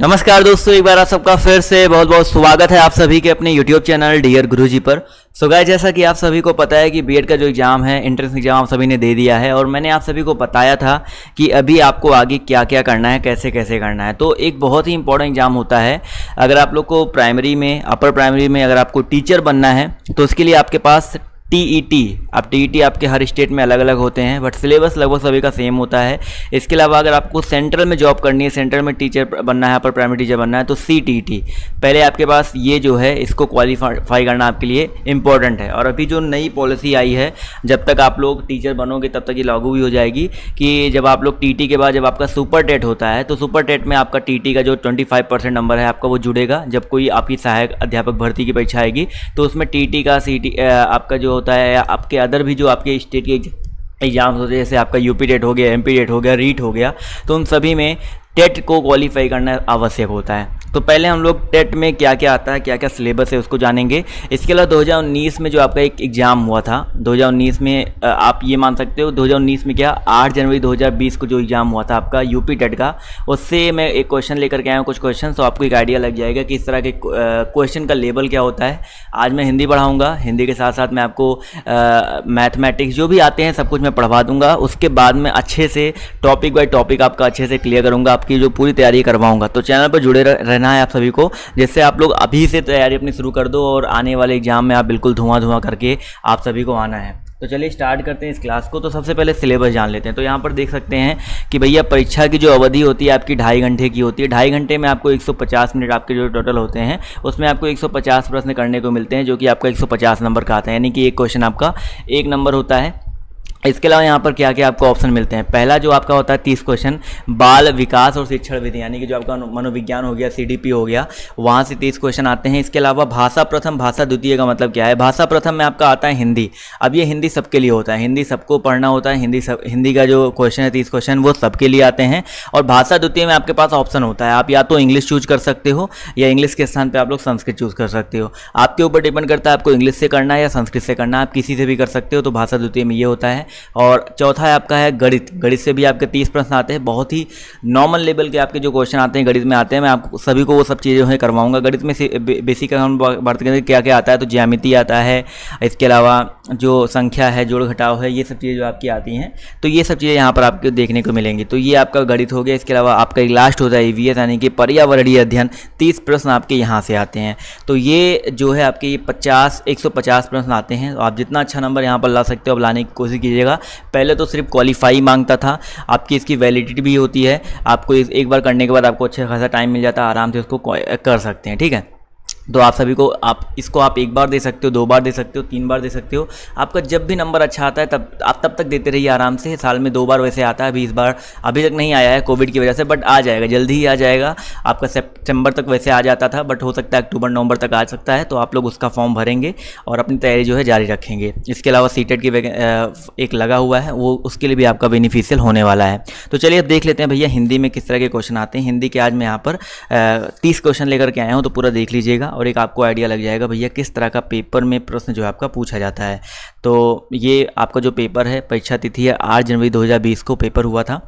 नमस्कार दोस्तों एक बार आप सबका फिर से बहुत बहुत स्वागत है आप सभी के अपने यूट्यूब चैनल डियर गुरु जी पर सो गाय जैसा कि आप सभी को पता है कि बी का जो एग्ज़ाम है एंट्रेंस एग्ज़ाम आप सभी ने दे दिया है और मैंने आप सभी को बताया था कि अभी आपको आगे क्या क्या करना है कैसे कैसे करना है तो एक बहुत ही इंपॉर्टेंट एग्ज़ाम होता है अगर आप लोग को प्राइमरी में अपर प्राइमरी में अगर आपको टीचर बनना है तो उसके लिए आपके पास टी e अब टी e आपके हर स्टेट में अलग अलग होते हैं बट सिलेबस लगभग सभी का सेम होता है इसके अलावा अगर आपको सेंट्रल में जॉब करनी है सेंट्रल में टीचर बनना है अपर प्राइमरी टीचर बनना है तो सी e पहले आपके पास ये जो है इसको क्वालिफाई करना आपके लिए इंपॉर्टेंट है और अभी जो नई पॉलिसी आई है जब तक आप लोग टीचर बनोगे तब तक ये लागू भी हो जाएगी कि जब आप लोग टी के बाद जब आपका सुपर टेट होता है तो सुपर टेट में आपका टी का जो ट्वेंटी नंबर है आपका वो जुड़ेगा जब कोई आपकी सहायक अध्यापक भर्ती की परीक्षा आएगी तो उसमें टी का सी आपका जो होता है या आपके अदर भी जो आपके स्टेट के एग्ज़ाम्स होते हैं जैसे आपका यूपी डेट हो गया एमपी डेट हो गया रीट हो गया तो उन सभी में टेट को क्वालिफाई करना आवश्यक होता है तो पहले हम लोग टेट में क्या क्या आता है क्या क्या सिलेबस है उसको जानेंगे इसके अलावा 2019 में जो आपका एक एग्ज़ाम हुआ था 2019 में आप ये मान सकते हो 2019 में क्या 8 जनवरी 2020 को जो एग्ज़ाम हुआ था आपका यूपी टेट का उससे मैं एक क्वेश्चन लेकर के आया हूँ कुछ क्वेश्चन तो आपको एक आइडिया लग जाएगा कि इस तरह के क्वेश्चन का लेवल क्या होता है आज मैं हिंदी पढ़ाऊँगा हिंदी के साथ साथ मैं आपको मैथमेटिक्स जो भी आते हैं सब कुछ मैं पढ़वा दूँगा उसके बाद में अच्छे से टॉपिक बाई टॉपिक आपका अच्छे से क्लियर करूँगा आपकी जो पूरी तैयारी करवाऊँगा तो चैनल पर जुड़े रहना है आप सभी को जिससे आप लोग अभी से तैयारी अपनी शुरू कर दो और आने वाले एग्जाम में आप बिल्कुल धुआं धुआं करके आप सभी को आना है तो चलिए स्टार्ट करते हैं इस क्लास को तो सबसे पहले सिलेबस जान लेते हैं तो यहाँ पर देख सकते हैं कि भैया परीक्षा की जो अवधि होती है आपकी ढाई घंटे की होती है ढाई घंटे में आपको 150 मिनट आपके जो टोटल होते हैं उसमें आपको 150 प्रश्न करने को मिलते हैं जो कि आपका 150 नंबर का आता है यानी कि एक क्वेश्चन आपका एक नंबर होता है इसके अलावा यहाँ पर क्या क्या आपको ऑप्शन मिलते हैं पहला जो आपका होता है तीस क्वेश्चन बाल विकास और शिक्षण विधि यानी कि जो आपका मनोविज्ञान हो गया सीडीपी हो गया वहाँ से तीस क्वेश्चन आते हैं इसके अलावा भाषा प्रथम भाषा द्वितीय का मतलब क्या है भाषा प्रथम में आपका आता है हिंदी अब ये हिंदी सबके लिए होता है हिंदी सबको पढ़ना होता है हिंदी सब हिंदी का जो क्वेश्चन है तीस क्वेश्चन वो सबके लिए आते हैं और भाषा द्वितीय में आपके पास ऑप्शन होता है आप या तो इंग्लिश चूज कर सकते हो या इंग्लिश के स्थान पर आप लोग संस्कृत चूज कर सकते हो आपके ऊपर डिपेंड करता है आपको इंग्लिश से करना है या संस्कृत से करना है आप किसी से भी कर सकते हो तो भाषा द्वितीय में ये होता है और चौथा है आपका है गणित गणित से भी आपके तीस प्रश्न आते हैं बहुत ही नॉर्मल लेवल के आपके जो क्वेश्चन आते हैं गणित में आते हैं मैं आपको सभी को वो सब चीज़ें जो है करवाऊंगा गणित में बेसिक हम बात करेंगे तो क्या क्या आता है तो ज्यामिति आता है इसके अलावा जो संख्या है जोड़ घटाव है ये सब चीज़ें जो आपकी आती हैं तो ये सब चीज़ें यहाँ पर आपको देखने को मिलेंगी तो ये आपका गणित हो गया इसके अलावा आपका एक लास्ट होता है ई यानी कि पर्यावरणीय अध्ययन तीस प्रश्न आपके यहाँ से आते हैं तो ये जो है आपके ये पचास एक प्रश्न आते हैं तो आप जितना अच्छा नंबर यहाँ पर ला सकते हो आप लाने की कोशिश कीजिएगा लीजिएगा पहले तो सिर्फ क्वालिफाई मांगता था आपकी इसकी वैलिडिटी भी होती है आपको एक बार करने के बाद आपको अच्छा खासा टाइम मिल जाता है आराम से उसको कर सकते हैं ठीक है तो आप सभी को आप इसको आप एक बार दे सकते हो दो बार दे सकते हो तीन बार दे सकते हो आपका जब भी नंबर अच्छा आता है तब आप तब तक देते रहिए आराम से साल में दो बार वैसे आता है अभी इस बार अभी तक नहीं आया है कोविड की वजह से बट आ जाएगा जल्दी ही आ जाएगा आपका सितंबर तक वैसे आ जाता था बट हो सकता है अक्टूबर नवंबर तक आ सकता है तो आप लोग उसका फॉर्म भरेंगे और अपनी तैयारी जो है जारी रखेंगे इसके अलावा सीटेट की एक लगा हुआ है वो उसके लिए भी आपका बेनिफिशियल होने वाला है तो चलिए अब देख लेते हैं भैया हिंदी में किस तरह के क्वेश्चन आते हैं हिंदी के आज मैं यहाँ पर तीस क्वेश्चन लेकर के आया हूँ तो पूरा देख लीजिएगा और एक आपको आइडिया लग जाएगा भैया किस तरह का पेपर में प्रश्न जो है आपका पूछा जाता है तो ये आपका जो पेपर है परीक्षा तिथि है आठ जनवरी 2020 को पेपर हुआ था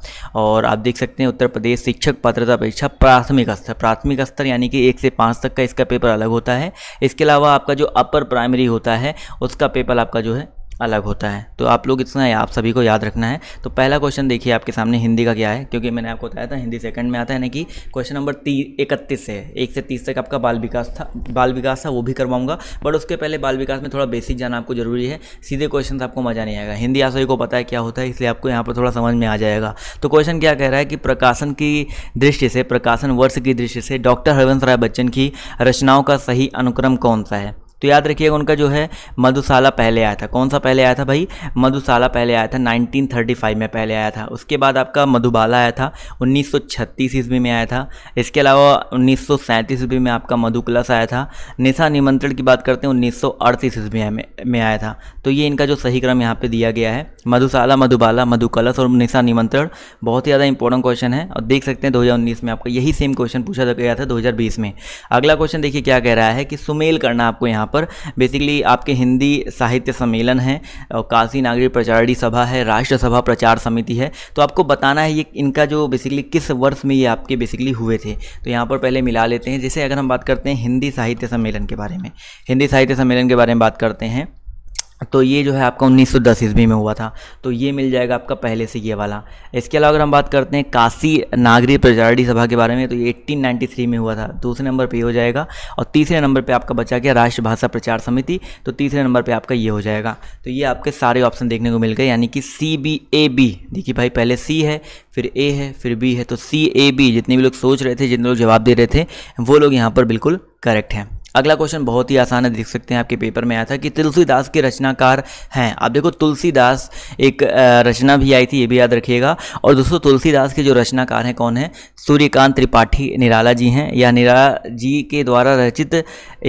और आप देख सकते हैं उत्तर प्रदेश शिक्षक पात्रता परीक्षा प्राथमिक स्तर प्राथमिक स्तर यानी कि एक से पाँच तक का इसका पेपर अलग होता है इसके अलावा आपका जो अपर प्राइमरी होता है उसका पेपर आपका जो है अलग होता है तो आप लोग इतना आप सभी को याद रखना है तो पहला क्वेश्चन देखिए आपके सामने हिंदी का क्या है क्योंकि मैंने आपको बताया था हिंदी सेकंड में आता है ना कि क्वेश्चन नंबर ती इकतीस है एक से तीस तक आपका बाल विकास था बाल विकास था वो भी करवाऊंगा बट उसके पहले बाल विकास में थोड़ा बेसिक जाना आपको जरूरी है सीधे क्वेश्चन आपको मज़ा नहीं आएगा हिंदी आप सभी को पता है क्या होता है इसलिए आपको यहाँ पर थोड़ा समझ में आ जाएगा तो क्वेश्चन क्या कह रहा है कि प्रकाशन की दृष्टि से प्रकाशन वर्ष की दृष्टि से डॉक्टर हरवंश राय बच्चन की रचनाओं का सही अनुक्रम कौन सा है तो याद रखिएगा उनका जो है मधुशाला पहले आया था कौन सा पहले आया था भाई मधुशाला पहले आया था 1935 में पहले आया था उसके बाद आपका मधुबाला आया था 1936 ईस्वी में आया था इसके अलावा 1937 ईस्वी में आपका मधुकलश आया था निशा निमंत्रण की बात करते हैं उन्नीस सौ ईस्वी में, में आया था तो ये इनका जो सही क्रम यहाँ पर दिया गया है मधुशाला मधुबाला मधुकलश और निशा निमंत्रण बहुत ही ज़्यादा इंपॉर्टेंट क्वेश्चन है और देख सकते हैं दो में आपका यही सेम क्वेश्चन पूछा गया था दो में अगला क्वेश्चन देखिए क्या कह रहा है कि सुमेल करना आपको यहाँ यहाँ पर बेसिकली आपके हिंदी साहित्य सम्मेलन है काशी नागरी प्रचारणी सभा है राष्ट्र सभा प्रचार समिति है तो आपको बताना है ये इनका जो बेसिकली किस वर्ष में ये आपके बेसिकली हुए थे तो यहाँ पर पहले मिला लेते हैं जैसे अगर हम बात करते हैं हिंदी साहित्य सम्मेलन के बारे में हिंदी साहित्य सम्मेलन के बारे में बात करते हैं तो ये जो है आपका 1910 ईस्वी में हुआ था तो ये मिल जाएगा आपका पहले से ये वाला इसके अलावा अगर हम बात करते हैं काशी नागरी प्रजारी सभा के बारे में तो ये 1893 में हुआ था दूसरे नंबर पे हो जाएगा और तीसरे नंबर पे आपका बचा गया राष्ट्रभाषा प्रचार समिति तो तीसरे नंबर पे आपका ये हो जाएगा तो ये आपके सारे ऑप्शन देखने को मिल गए यानी कि सी बी ए बी देखिए भाई पहले सी है फिर ए है फिर बी है तो सी ए बी जितने भी लोग सोच रहे थे जितने लोग जवाब दे रहे थे वो लोग यहाँ पर बिल्कुल करेक्ट हैं अगला क्वेश्चन बहुत ही आसान है देख सकते हैं आपके पेपर में आया था कि तुलसीदास के रचनाकार हैं आप देखो तुलसीदास एक रचना भी आई थी ये भी याद रखिएगा और दोस्तों तुलसीदास के जो रचनाकार हैं कौन है सूर्यकांत त्रिपाठी निराला जी हैं या निराला जी के द्वारा रचित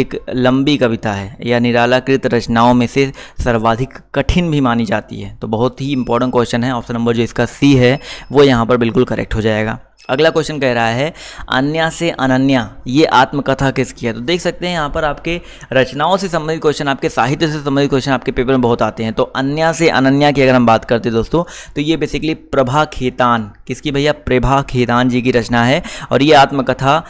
एक लंबी कविता है या निरालाकृत रचनाओं में से सर्वाधिक कठिन भी मानी जाती है तो बहुत ही इंपॉर्टेंट क्वेश्चन है ऑप्शन नंबर जो इसका सी है वो यहाँ पर बिल्कुल करेक्ट हो जाएगा अगला क्वेश्चन कह रहा है अन्या से अनन्या ये आत्मकथा किसकी है तो देख सकते हैं यहाँ पर आपके रचनाओं से संबंधित क्वेश्चन आपके साहित्य से संबंधित क्वेश्चन आपके पेपर में बहुत आते हैं तो अन्या से अनन्या की अगर हम बात करते हैं दोस्तों तो ये बेसिकली प्रभा खेतान किसकी भैया प्रभा खेतान जी की रचना है और ये आत्मकथा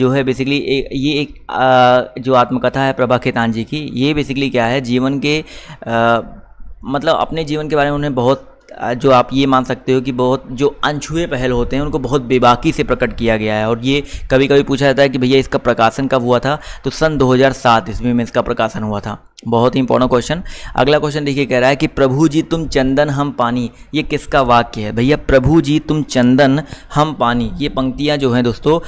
जो है बेसिकली ये एक जो आत्मकथा है प्रभा खेतान जी की ये बेसिकली क्या है जीवन के मतलब अपने जीवन के बारे में उन्हें बहुत जो आप ये मान सकते हो कि बहुत जो अनछुए पहल होते हैं उनको बहुत बेबाकी से प्रकट किया गया है और ये कभी कभी पूछा जाता है कि भैया इसका प्रकाशन कब हुआ था तो सन 2007 ईस्वी में इसका प्रकाशन हुआ था बहुत ही इंपॉर्टेंट क्वेश्चन अगला क्वेश्चन देखिए कह रहा है कि प्रभु जी तुम चंदन हम पानी ये किसका वाक्य है भैया प्रभु जी तुम चंदन हम पानी ये पंक्तियाँ जो हैं दोस्तों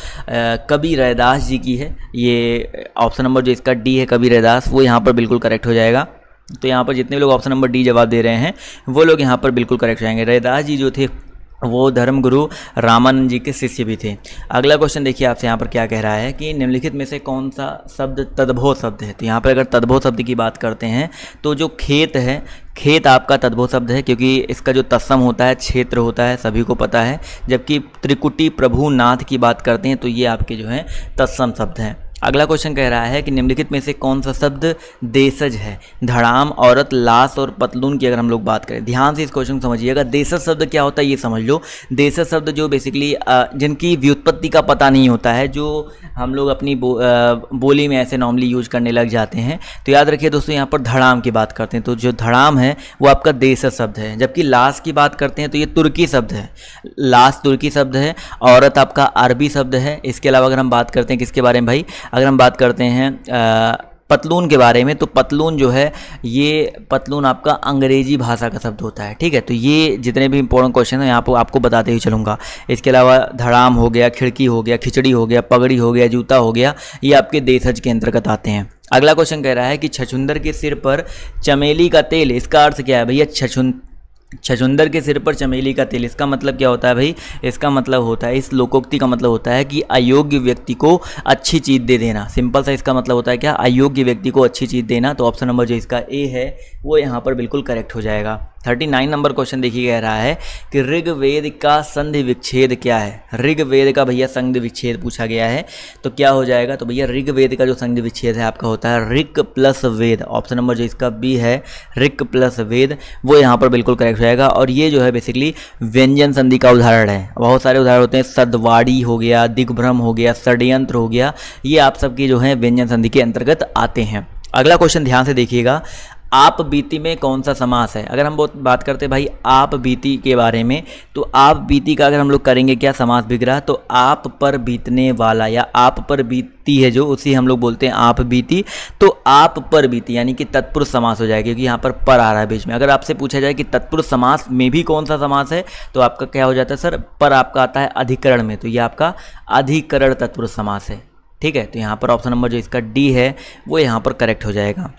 कबीर रैदास जी की है ये ऑप्शन नंबर जो इसका डी है कबीर रैदास वो यहाँ पर बिल्कुल करेक्ट हो जाएगा तो यहाँ पर जितने भी लोग ऑप्शन नंबर डी जवाब दे रहे हैं वो लोग यहाँ पर बिल्कुल करेक्ट रहेंगे रैदास जी जो थे वो धर्मगुरु रामानंद जी के शिष्य भी थे अगला क्वेश्चन देखिए आपसे यहाँ पर क्या कह रहा है कि निम्नलिखित में से कौन सा शब्द तद्भो शब्द है तो यहाँ पर अगर तद्भो शब्द की बात करते हैं तो जो खेत है खेत आपका तद्भो शब्द है क्योंकि इसका जो तत्सम होता है क्षेत्र होता है सभी को पता है जबकि त्रिकुटी प्रभु नाथ की बात करते हैं तो ये आपके जो है तत्सम शब्द हैं अगला क्वेश्चन कह रहा है कि निम्नलिखित में से कौन सा शब्द देशज है धड़ाम औरत लाश और पतलून की अगर हम लोग बात करें ध्यान से इस क्वेश्चन को समझिएगा देशज शब्द क्या होता है ये समझ लो देशज शब्द जो बेसिकली जिनकी व्युत्पत्ति का पता नहीं होता है जो हम लोग अपनी बो, आ, बोली में ऐसे नॉर्मली यूज करने लग जाते हैं तो याद रखिए दोस्तों यहाँ पर धड़ाम की बात करते हैं तो जो धड़ाम है वो आपका देशज शब्द है जबकि लाश की बात करते हैं तो ये तुर्की शब्द है लाश तुर्की शब्द है औरत आपका अरबी शब्द है इसके अलावा अगर हम बात करते हैं किसके बारे में भाई अगर हम बात करते हैं पतलून के बारे में तो पतलून जो है ये पतलून आपका अंग्रेजी भाषा का शब्द होता है ठीक है तो ये जितने भी इंपॉर्टेंट क्वेश्चन हैं यहाँ पर आपको बताते ही चलूँगा इसके अलावा धड़ाम हो गया खिड़की हो गया खिचड़ी हो गया पगड़ी हो गया जूता हो गया ये आपके देशज के अंतर्गत आते हैं अगला क्वेश्चन कह रहा है कि छछुंदर के सिर पर चमेली का तेल इसका अर्थ क्या है भैया छछुन छजुंदर के सिर पर चमेली का तेल इसका मतलब क्या होता है भाई इसका मतलब होता है इस लोकोक्ति का मतलब होता है कि अयोग्य व्यक्ति को अच्छी चीज़ दे देना सिंपल सा इसका मतलब होता है क्या अयोग्य व्यक्ति को अच्छी चीज़ देना तो ऑप्शन नंबर जो इसका ए है वो यहाँ पर बिल्कुल करेक्ट हो जाएगा थर्टी नाइन नंबर क्वेश्चन देखिए कह रहा है कि ऋग्वेद का संधि विच्छेद क्या है ऋग्वेद का भैया संधि विच्छेद पूछा गया है तो क्या हो जाएगा तो भैया ऋग्वेद का जो संधि विच्छेद है आपका होता है ऋक प्लस वेद ऑप्शन नंबर जो इसका बी है ऋक प्लस वेद वो यहाँ पर बिल्कुल करेक्ट हो जाएगा और ये जो है बेसिकली व्यंजन संधि का उदाहरण है बहुत सारे उदाहरण होते हैं सदवाड़ी हो गया दिग्भ्रम हो गया षडयंत्र हो गया ये आप सबके जो है व्यंजन संधि के अंतर्गत आते हैं अगला क्वेश्चन ध्यान से देखिएगा आप बीती में कौन सा समास है अगर हम बहुत बात करते हैं भाई आप बीती के बारे में तो आप बीती का अगर हम लोग करेंगे क्या समास विग्रह तो आप पर बीतने वाला या आप पर बीती है जो उसी हम लोग बोलते हैं आप बीती तो आप पर बीती यानी कि तत्पुरुष समास हो जाएगा क्योंकि यहाँ पर पर आ रहा है बीच में अगर आपसे पूछा जाए कि तत्पुरुष समास में भी कौन सा समास है तो आपका क्या हो जाता है सर पर आपका आता है अधिकरण में तो ये आपका अधिकरण तत्पुरुष समास है ठीक है तो यहाँ पर ऑप्शन नंबर जो इसका डी है वो यहाँ पर करेक्ट हो जाएगा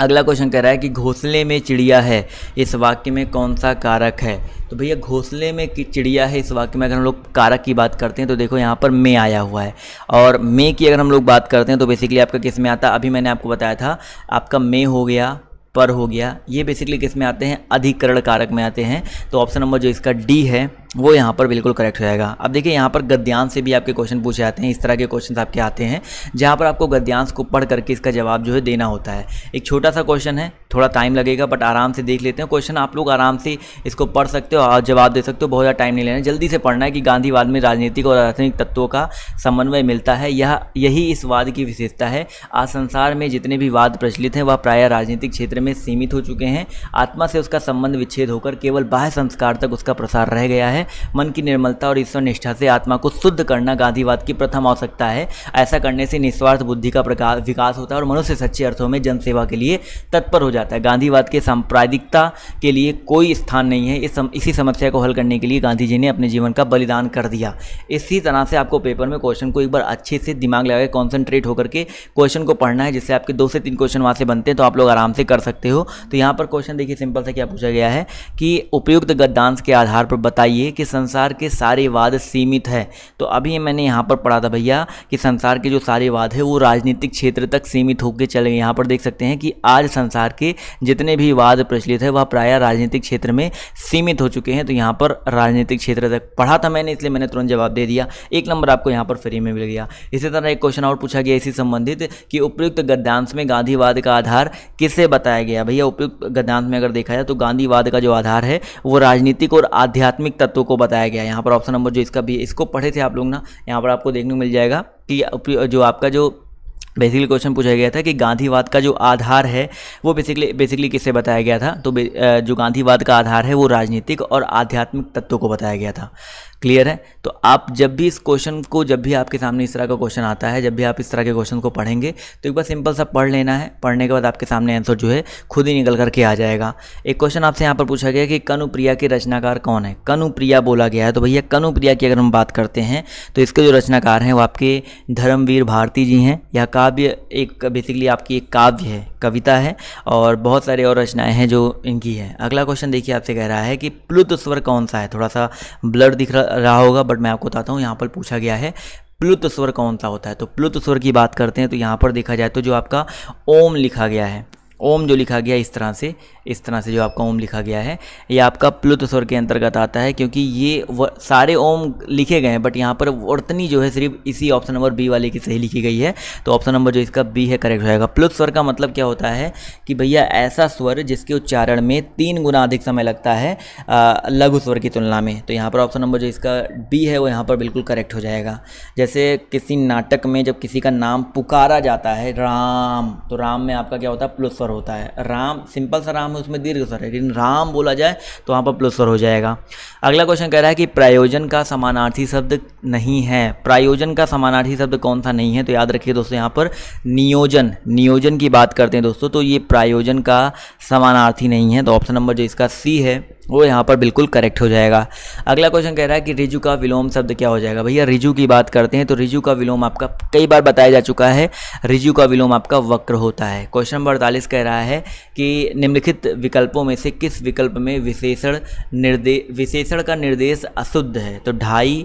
अगला क्वेश्चन कह रहा है कि घोंसले में चिड़िया है इस वाक्य में कौन सा कारक है तो भैया घोंसले में कि चिड़िया है इस वाक्य में अगर हम लोग कारक की बात करते हैं तो देखो यहाँ पर मे आया हुआ है और मे की अगर हम लोग बात करते हैं तो बेसिकली आपका किस में आता अभी मैंने आपको बताया था आपका मे हो गया पर हो गया ये बेसिकली किस में आते हैं अधिकरण कारक में आते हैं तो ऑप्शन नंबर जो इसका डी है वो यहाँ पर बिल्कुल करेक्ट हो जाएगा अब देखिए यहाँ पर गद्यांश से भी आपके क्वेश्चन पूछे जाते हैं इस तरह के क्वेश्चन आपके आते हैं जहाँ पर आपको गद्यांश को पढ़ करके इसका जवाब जो है देना होता है एक छोटा सा क्वेश्चन है थोड़ा टाइम लगेगा बट आराम से देख लेते हैं क्वेश्चन आप लोग आराम से इसको पढ़ सकते हो और जवाब दे सकते हो बहुत ज़्यादा टाइम नहीं लेना जल्दी से पढ़ना है कि गांधीवाद में राजनीतिक और राजनीतिक तत्वों का समन्वय मिलता है यह यही इस वाद की विशेषता है आज संसार में जितने भी वाद प्रचलित हैं वह प्राय राजनीतिक क्षेत्र में सीमित हो चुके हैं आत्मा से उसका संबंध विच्छेद होकर केवल बाह्य संस्कार तक उसका प्रसार रह गया है मन की निर्मलता और ईश्वर निष्ठा से आत्मा को शुद्ध करना गांधीवाद की प्रथम आवश्यकता है ऐसा करने से निस्वार्थ बुद्धि का विकास होता है और मनुष्य सच्चे अर्थों में जनसेवा के लिए तत्पर हो जाता है गांधीवाद के सांप्रदायिकता के लिए कोई स्थान नहीं है इस इसी समस्या को हल करने के लिए गांधी जी ने अपने जीवन का बलिदान कर दिया इसी तरह से आपको पेपर में क्वेश्चन को एक बार अच्छे से दिमाग लगा कॉन्सेंट्रेट होकर के क्वेश्चन को पढ़ना है जिससे आपके दो से तीन क्वेश्चन वहाँ से बनते हैं तो आप लोग आराम से कर सकते सकते हो तो यहाँ पर क्वेश्चन देखिए सिंपल सा क्या पूछा गया है कि उपयुक्त गद्दांश के आधार पर बताइए कि संसार के सारे वाद सीमित है तो अभी मैंने यहाँ पर पढ़ा था भैया कि संसार के जो सारे वाद है वो राजनीतिक क्षेत्र तक सीमित होकर चले गए यहाँ पर देख सकते हैं कि आज संसार के जितने भी वाद प्रचलित है वह प्रायः राजनीतिक क्षेत्र में सीमित हो चुके हैं तो यहाँ पर राजनीतिक क्षेत्र तक पढ़ा था मैंने इसलिए मैंने तुरंत जवाब दे दिया एक नंबर आपको यहाँ पर फ्री में मिल गया इसी तरह एक क्वेश्चन और पूछा गया इसी संबंधित कि उपयुक्त गद्यांश में गांधीवाद का आधार किसे बताया बताया गया भैया उपयुक्त गद्यांश में अगर देखा जाए तो गांधीवाद का जो आधार है वो राजनीतिक और आध्यात्मिक तत्वों को बताया गया यहाँ पर ऑप्शन नंबर जो इसका भी इसको पढ़े थे आप लोग ना यहाँ पर आपको देखने को मिल जाएगा कि जो आपका जो बेसिकली क्वेश्चन पूछा गया था कि गांधीवाद का जो आधार है वो बेसिकली बेसिकली किससे बताया गया था तो जो गांधीवाद का आधार है वो राजनीतिक और आध्यात्मिक तत्वों को बताया गया था क्लियर है तो आप जब भी इस क्वेश्चन को जब भी आपके सामने इस तरह का क्वेश्चन आता है जब भी आप इस तरह के क्वेश्चन को पढ़ेंगे तो एक बार सिंपल सा पढ़ लेना है पढ़ने के बाद आपके सामने आंसर जो है खुद ही निकल करके आ जाएगा एक क्वेश्चन आपसे यहाँ पर पूछा गया कि कनुप्रिया के रचनाकार कौन है कनुप्रिया बोला गया है तो भैया कनुप्रिया की अगर हम बात करते हैं तो इसके जो रचनाकार हैं वो आपके धर्मवीर भारती जी हैं यह काव्य एक बेसिकली आपकी एक काव्य है कविता है और बहुत सारे और रचनाएं हैं जो इनकी है अगला क्वेश्चन देखिए आपसे कह रहा है कि प्लुत स्वर कौन सा है थोड़ा सा ब्लड दिख रहा रहा होगा बट मैं आपको बताता हूँ यहाँ पर पूछा गया है प्लुत स्वर कौन सा होता है तो प्लुत स्वर की बात करते हैं तो यहाँ पर देखा जाए तो जो आपका ओम लिखा गया है ओम जो लिखा गया इस तरह से इस तरह से जो आपका ओम लिखा गया है ये आपका प्लुत स्वर के अंतर्गत आता है क्योंकि ये सारे ओम लिखे गए हैं बट यहाँ पर वर्तनी जो है सिर्फ इसी ऑप्शन नंबर बी वाले की सही लिखी गई है तो ऑप्शन नंबर जो इसका बी है करेक्ट हो जाएगा प्लुत स्वर का मतलब क्या होता है कि भैया ऐसा स्वर जिसके उच्चारण में तीन गुना अधिक समय लगता है लघु स्वर की तुलना में तो यहाँ पर ऑप्शन नंबर जो इसका बी है वो यहाँ पर बिल्कुल करेक्ट हो जाएगा जैसे किसी नाटक में जब किसी का नाम पुकारा जाता है राम तो राम में आपका क्या होता है प्लुत स्वर होता है राम सिंपल सा राम है उसमें दीर्घ स्वर है लेकिन राम बोला जाए तो वहाँ पर प्लस स्वर हो जाएगा अगला क्वेश्चन कह रहा है कि प्रायोजन का समानार्थी शब्द नहीं है प्रायोजन का समानार्थी शब्द कौन सा नहीं है तो याद रखिए दोस्तों यहाँ पर नियोजन नियोजन की बात करते हैं दोस्तों तो ये प्रायोजन का समानार्थी नहीं है तो ऑप्शन नंबर जो इसका सी है वो यहाँ पर बिल्कुल करेक्ट हो जाएगा अगला क्वेश्चन कह रहा है कि रिजु का विलोम शब्द क्या हो जाएगा भैया रिजु की बात करते हैं तो रिजु का विलोम आपका कई बार बताया जा चुका है रिजु का विलोम आपका वक्र होता है क्वेश्चन नंबर अड़तालीस कह रहा है कि निम्नलिखित विकल्पों में से किस विकल्प में विशेषण निर्देश विशेषण का निर्देश अशुद्ध है तो ढाई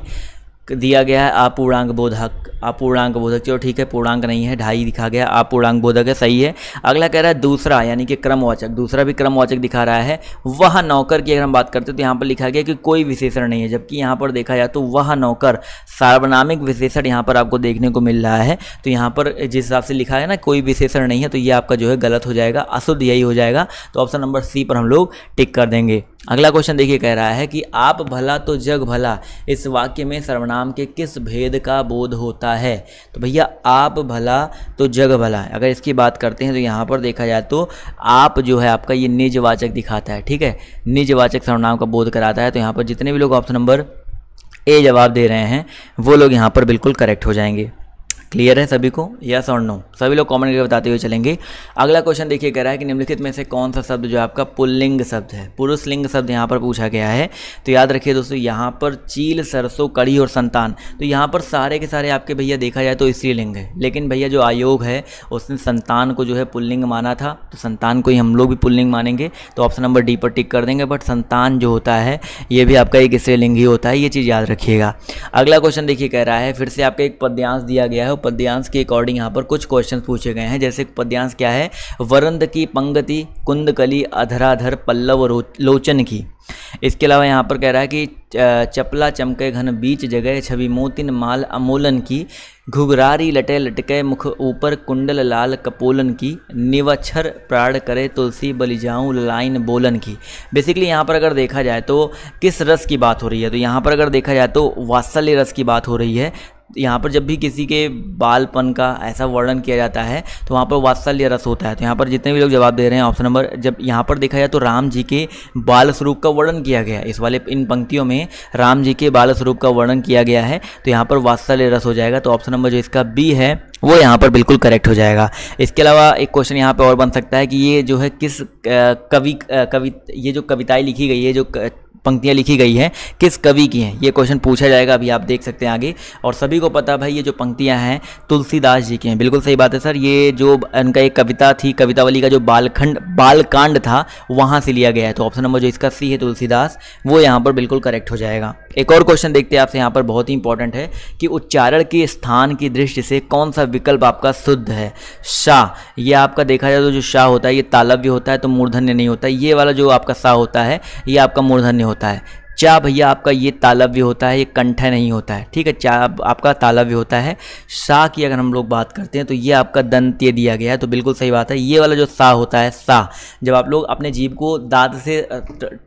दिया गया है अपूर्णांग बोधक अपूर्णांग बोधक चलो ठीक है पूर्णांग नहीं है ढाई दिखा गया अपूर्णांग बोधक है सही है अगला कह रहा है दूसरा यानी कि क्रमवाचक दूसरा भी क्रमवाचक दिखा रहा है वह नौकर की अगर हम बात करते हैं तो यहाँ पर लिखा गया कि कोई विशेषण नहीं है जबकि यहाँ पर देखा जाए तो वह नौकर सार्वनामिक विशेषण यहाँ पर आपको देखने को मिल रहा है तो यहाँ पर जिस हिसाब से लिखा है ना कोई विशेषण नहीं है तो ये आपका जो है गलत हो जाएगा अशुद्ध यही हो जाएगा तो ऑप्शन नंबर सी पर हम लोग टिक कर देंगे अगला क्वेश्चन देखिए कह रहा है कि आप भला तो जग भला इस वाक्य में सर्वनाम के किस भेद का बोध होता है तो भैया आप भला तो जग भला अगर इसकी बात करते हैं तो यहाँ पर देखा जाए तो आप जो है आपका ये निजवाचक दिखाता है ठीक है निजवाचक सर्वनाम का बोध कराता है तो यहाँ पर जितने भी लोग ऑप्शन नंबर ए जवाब दे रहे हैं वो लोग यहाँ पर बिल्कुल करेक्ट हो जाएंगे क्लियर है सभी को यस और नो सभी लोग कमेंट करके बताते हुए चलेंगे अगला क्वेश्चन देखिए कह रहा है कि निम्नलिखित में से कौन सा शब्द जो है आपका पुल्लिंग शब्द है पुरुष लिंग शब्द यहाँ पर पूछा गया है तो याद रखिए दोस्तों यहाँ पर चील सरसों कड़ी और संतान तो यहाँ पर सारे के सारे आपके भैया देखा जाए तो स्त्रीलिंग है लेकिन भैया जो आयोग है उसने संतान को जो है पुल्लिंग माना था तो संतान को ही हम लोग भी पुल्लिंग मानेंगे तो ऑप्शन नंबर डी पर टिक कर देंगे बट संतान जो होता है ये भी आपका एक स्त्रीलिंग ही होता है ये चीज़ याद रखिएगा अगला क्वेश्चन देखिए कह रहा है फिर से आपका एक पद्यांश दिया गया है और पद्यांश के अकॉर्डिंग यहाँ पर कुछ क्वेश्चन पूछे गए हैं जैसे पद्यांश क्या है वरंद की पंगति कुंदकली अधराधर पल्लव लोचन की इसके अलावा यहाँ पर कह रहा है कि चपला चमके घन बीच जगह छवि मोतिन माल अमोलन की घुघरारी लटे लटके मुख ऊपर कुंडल लाल कपोलन की निवक्षर प्राण करे तुलसी बलिजाऊँ लाइन बोलन की बेसिकली यहाँ पर अगर देखा जाए तो किस रस की बात हो रही है तो यहाँ पर अगर देखा जाए तो वात्सल्य रस की बात हो रही है यहाँ पर जब भी किसी के बालपन का ऐसा वर्णन किया जाता है तो वहाँ पर वात्सल्य रस होता है तो यहाँ पर जितने भी लोग जवाब दे रहे हैं ऑप्शन नंबर जब यहाँ पर देखा जाए तो राम जी के बाल स्वरूप का वर्णन किया गया है इस वाले इन पंक्तियों में राम जी के बाल स्वरूप का वर्णन किया गया है तो यहाँ पर वात्सल्य रस हो जाएगा तो ऑप्शन नंबर जो इसका बी है वो यहाँ पर बिल्कुल करेक्ट हो जाएगा इसके अलावा एक क्वेश्चन यहाँ पर और बन सकता है कि ये जो है किस कवि कवि ये जो कविताएं लिखी गई है जो पंक्तियाँ लिखी गई हैं किस कवि की हैं ये क्वेश्चन पूछा जाएगा अभी आप देख सकते हैं आगे और सभी को पता भाई ये जो पंक्तियाँ हैं तुलसीदास जी की हैं बिल्कुल सही बात है सर ये जो इनका एक कविता थी कवितावली का जो बालखंड बालकांड था वहाँ से लिया गया है तो ऑप्शन नंबर जो इसका सी है तुलसीदास वो यहाँ पर बिल्कुल करेक्ट हो जाएगा एक और क्वेश्चन देखते हैं आपसे यहाँ पर बहुत ही इंपॉर्टेंट है कि उच्चारण के स्थान की दृष्टि से कौन सा विकल्प आपका शुद्ध है शाह ये आपका देखा जाए तो जो शाह होता है ये तालव्य होता है तो मूर्धन्य नहीं होता ये वाला जो आपका शाह होता है ये आपका मूर्धन्य होता है चा भैया आपका ये तालव्य होता है ये कंठ नहीं होता है ठीक है चा आपका तालव्य होता है सा की अगर हम लोग बात करते हैं तो ये आपका दंत ये दिया गया है तो बिल्कुल सही बात है ये वाला जो सा होता है सा जब आप लोग अपने जीभ को दांत से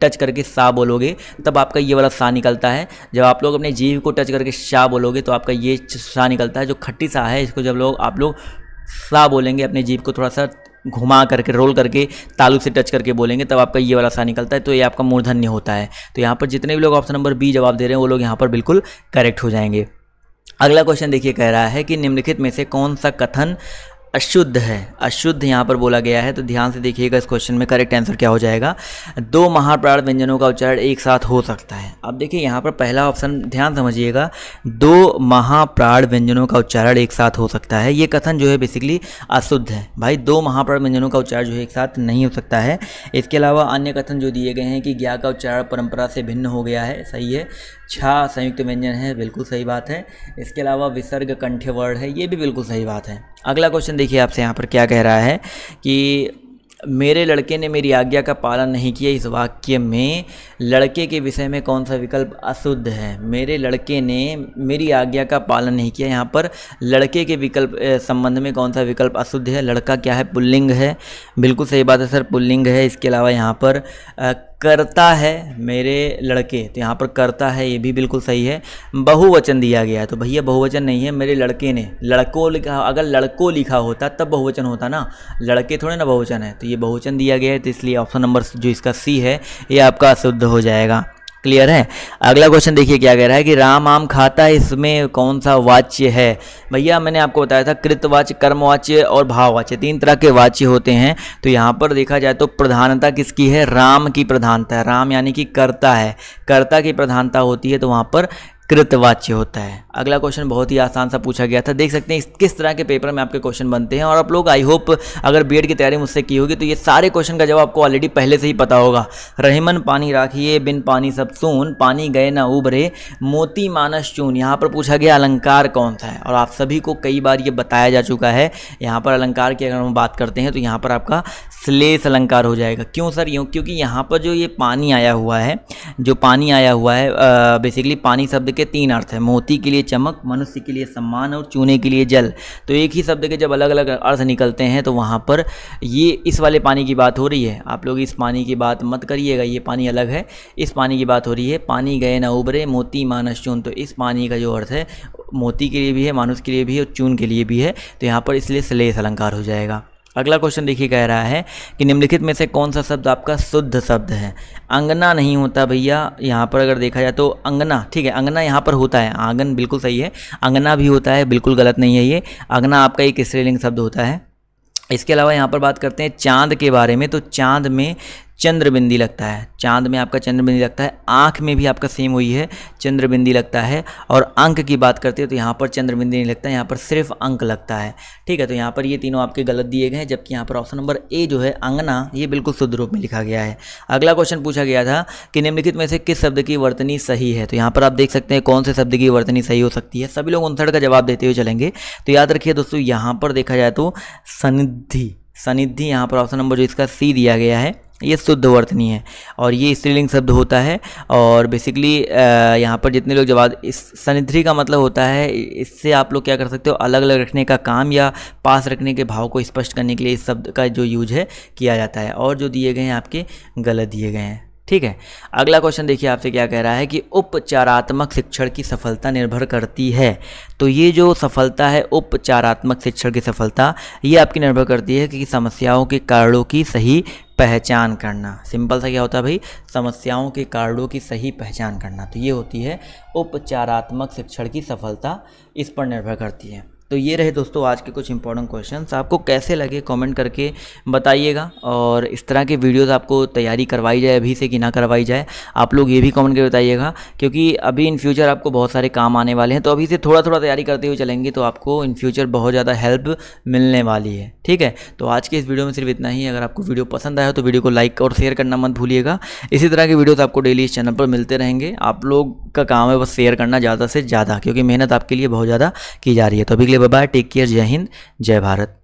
टच करके सा बोलोगे तब आपका ये वाला सा निकलता है जब आप लोग अपने जीभ को टच करके शाह बोलोगे तो आपका ये सा निकलता है जो खट्टी सा है इसको जब लोग आप लोग सा बोलेंगे अपने जीभ को थोड़ा सा घुमा करके रोल करके तालु से टच करके बोलेंगे तब आपका ये वाला सा निकलता है तो ये आपका मूर्धन्य होता है तो यहाँ पर जितने भी लोग ऑप्शन नंबर बी जवाब दे रहे हैं वो लोग यहाँ पर बिल्कुल करेक्ट हो जाएंगे अगला क्वेश्चन देखिए कह रहा है कि निम्नलिखित में से कौन सा कथन अशुद्ध है अशुद्ध यहाँ पर बोला गया है तो ध्यान से देखिएगा इस क्वेश्चन में करेक्ट आंसर क्या हो जाएगा दो महाप्राण व्यंजनों का उच्चारण एक साथ हो सकता है अब देखिए यहाँ पर पहला ऑप्शन ध्यान समझिएगा दो महाप्राण व्यंजनों का उच्चारण एक साथ हो सकता है ये कथन जो है बेसिकली अशुद्ध है भाई दो महाप्राण व्यंजनों का उच्चारण जो है एक साथ नहीं हो सकता है इसके अलावा अन्य कथन जो दिए गए हैं कि ज्ञा का उच्चारण परंपरा से भिन्न हो गया है सही है छा संयुक्त व्यंजन है बिल्कुल सही बात है इसके अलावा विसर्ग कंठ्य वर्ड है ये भी बिल्कुल सही बात है अगला क्वेश्चन देखिए आपसे यहाँ पर क्या कह रहा है कि मेरे लड़के ने मेरी आज्ञा का पालन नहीं किया इस वाक्य में लड़के के विषय में कौन सा विकल्प अशुद्ध है मेरे लड़के ने मेरी आज्ञा का पालन नहीं किया यहाँ पर लड़के के विकल्प संबंध में कौन सा विकल्प अशुद्ध है लड़का क्या है पुल्लिंग है बिल्कुल सही बात है सर पुल्लिंग है इसके अलावा यहाँ पर करता है मेरे लड़के तो यहाँ पर करता है ये भी बिल्कुल सही है बहुवचन दिया गया है तो भैया बहुवचन नहीं है मेरे लड़के ने लड़कों लिखा अगर लड़कों लिखा होता तब बहुवचन होता ना लड़के थोड़े ना बहुवचन है तो ये बहुवचन दिया गया है तो इसलिए ऑप्शन नंबर जो इसका सी है ये आपका अशुद्ध हो जाएगा क्लियर है अगला क्वेश्चन देखिए क्या कह रहा है कि राम आम खाता है इसमें कौन सा वाच्य है भैया मैंने आपको बताया था कृतवाच्य कर्मवाच्य और भाववाच्य तीन तरह के वाच्य होते हैं तो यहाँ पर देखा जाए तो प्रधानता किसकी है राम की प्रधानता है राम यानी कि कर्ता है कर्ता की प्रधानता होती है तो वहाँ पर कृतवाच्य होता है अगला क्वेश्चन बहुत ही आसान सा पूछा गया था देख सकते हैं किस तरह के पेपर में आपके क्वेश्चन बनते हैं और आप लोग आई होप अगर बी की तैयारी मुझसे की होगी तो ये सारे क्वेश्चन का जवाब आपको ऑलरेडी पहले से ही पता होगा रहीमन पानी राखिए बिन पानी सब सून पानी गए ना उभरे मोती मानस चून यहाँ पर पूछा गया अलंकार कौन सा है और आप सभी को कई बार ये बताया जा चुका है यहाँ पर अलंकार की अगर हम बात करते हैं तो यहाँ पर आपका श्लेष अलंकार हो जाएगा क्यों सर यूँ क्योंकि यहाँ पर जो ये पानी आया हुआ है जो पानी आया हुआ है बेसिकली पानी शब्द के तीन अर्थ हैं मोती के लिए चमक मनुष्य के लिए सम्मान और चूने के लिए जल तो एक ही शब्द के जब अलग अलग अर्थ निकलते हैं तो वहाँ पर ये इस वाले पानी की बात हो रही है आप लोग इस पानी की बात मत करिएगा ये पानी अलग है इस पानी की बात हो रही है पानी गए ना उबरे मोती मानस चून तो इस पानी का जो अर्थ है मोती के लिए भी है मानुष के लिए भी है और चून के लिए भी है तो यहाँ पर इसलिए श्लेष अलंकार हो जाएगा अगला क्वेश्चन देखिए कह रहा है कि निम्नलिखित में से कौन सा शब्द आपका शुद्ध शब्द है अंगना नहीं होता भैया यहाँ पर अगर देखा जाए तो अंगना ठीक है अंगना यहाँ पर होता है आंगन बिल्कुल सही है अंगना भी होता है बिल्कुल गलत नहीं है ये अंगना आपका एक स्त्रीलिंग शब्द होता है इसके अलावा यहाँ पर बात करते हैं चांद के बारे में तो चांद में चंद्रबिंदी लगता है चांद में आपका चंद्रबिंदी लगता है आँख में भी आपका सेम वही है चंद्रबिंदी लगता है और अंक की बात करते हैं तो यहाँ पर चंद्रबिंदी नहीं लगता है यहाँ पर सिर्फ अंक लगता है ठीक है तो यहाँ पर ये तीनों आपके गलत दिए गए हैं जबकि यहाँ पर ऑप्शन नंबर ए जो है अंगना ये बिल्कुल शुद्ध रूप में लिखा गया है अगला क्वेश्चन पूछा गया था कि निम्नलिखित में से किस शब्द की वर्तनी सही है तो यहाँ पर आप देख सकते हैं कौन से शब्द की वर्तनी सही हो सकती है सभी लोग उनसठ का जवाब देते हुए चलेंगे तो याद रखिए दोस्तों यहाँ पर देखा जाए तो सनिधि सनिधि यहाँ पर ऑप्शन नंबर जो इसका सी दिया गया है ये शुद्ध वर्तनी है और ये स्त्रीलिंग शब्द होता है और बेसिकली यहाँ पर जितने लोग जवाब इस सनिधि का मतलब होता है इससे आप लोग क्या कर सकते हो अलग अलग रखने का काम या पास रखने के भाव को स्पष्ट करने के लिए इस शब्द का जो यूज है किया जाता है और जो दिए गए हैं आपके गलत दिए गए हैं ठीक है अगला क्वेश्चन देखिए आपसे क्या कह रहा है कि उपचारात्मक शिक्षण की सफलता निर्भर करती है तो ये जो सफलता है उपचारात्मक शिक्षण की सफलता ये आपकी निर्भर करती है कि समस्याओं के कारणों की सही पहचान करना सिंपल सा क्या होता है भाई समस्याओं के कारणों की सही पहचान करना तो ये होती है उपचारात्मक शिक्षण की सफलता इस पर निर्भर करती है तो ये रहे दोस्तों आज के कुछ इंपॉर्टेंट क्वेश्चन आपको कैसे लगे कॉमेंट करके बताइएगा और इस तरह के वीडियोज़ आपको तैयारी करवाई जाए अभी से कि ना करवाई जाए आप लोग ये भी कॉमेंट करके बताइएगा क्योंकि अभी इन फ्यूचर आपको बहुत सारे काम आने वाले हैं तो अभी से थोड़ा थोड़ा तैयारी करते हुए चलेंगे तो आपको इन फ्यूचर बहुत ज़्यादा हेल्प मिलने वाली है ठीक है तो आज के इस वीडियो में सिर्फ इतना ही अगर आपको वीडियो पसंद आया तो वीडियो को लाइक और शेयर करना मत भूलिएगा इसी तरह के वीडियोज़ आपको डेली इस चैनल पर मिलते रहेंगे आप लोग का काम है बस शेयर करना ज़्यादा से ज़्यादा क्योंकि मेहनत आपके लिए बहुत ज़्यादा की जा रही है तो अभी के लिए बाय टेक केयर जय हिंद जय भारत